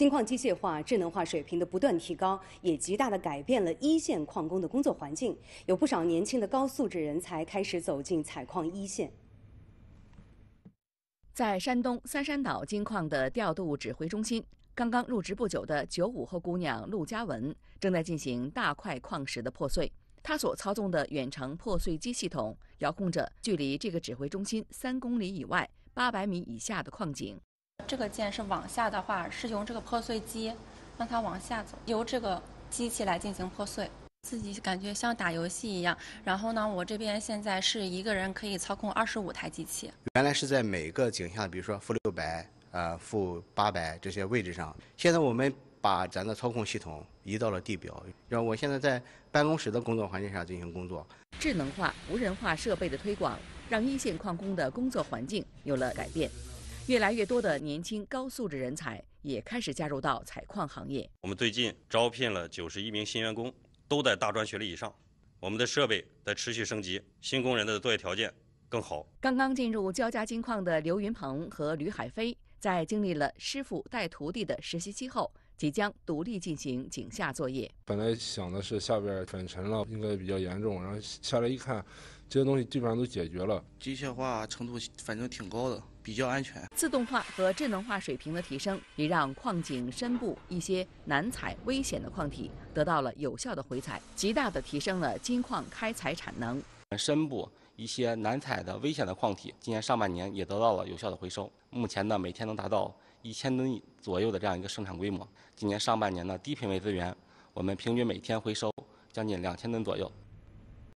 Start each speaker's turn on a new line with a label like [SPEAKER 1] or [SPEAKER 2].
[SPEAKER 1] 金矿机械化、智能化水平的不断提高，也极大的改变了一线矿工的工作环境。有不少年轻的高素质人才开始走进采矿一线。在山东三山岛金矿的调度指挥中心，刚刚入职不久的九五后姑娘陆佳文正在进行大块矿石的破碎。她所操纵的远程破碎机系统，遥控着距离这个指挥中心三公里以外、八百米以下的矿井。这个键是往下的话，是用这个破碎机让它往下走，由这个机器来进行破碎。自己感觉像打游戏一样。然后呢，我这边现在是一个人可以操控二十五台机器。
[SPEAKER 2] 原来是在每个井下，比如说负六百、呃负八百这些位置上。现在我们把咱的操控系统移到了地表，让我现在在办公室的工作环境下进行工作。
[SPEAKER 1] 智能化、无人化设备的推广，让一线矿工的工作环境有了改变。越来越多的年轻高素质人才也开始加入到采矿行业。
[SPEAKER 2] 我们最近招聘了九十一名新员工，都在大专学历以上。我们的设备在持续升级，新工人的作业条件更好。
[SPEAKER 1] 刚刚进入焦家金矿的刘云鹏和吕海飞，在经历了师傅带徒弟的实习期后，即将独立进行井下作业。
[SPEAKER 2] 本来想的是下边粉尘了应该比较严重，然后下来一看，这些东西基本上都解决了。机械化程度反正挺高的。比较安全，
[SPEAKER 1] 自动化和智能化水平的提升，也让矿井深部一些难采、危险的矿体得到了有效的回采，极大的提升了金矿开采产能。
[SPEAKER 2] 深部一些难采的危险的矿体，今年上半年也得到了有效的回收。目前呢，每天能达到一千吨左右的这样一个生产规模。今年上半年呢，低品位资源，我们平均每天回收将近两千吨左右。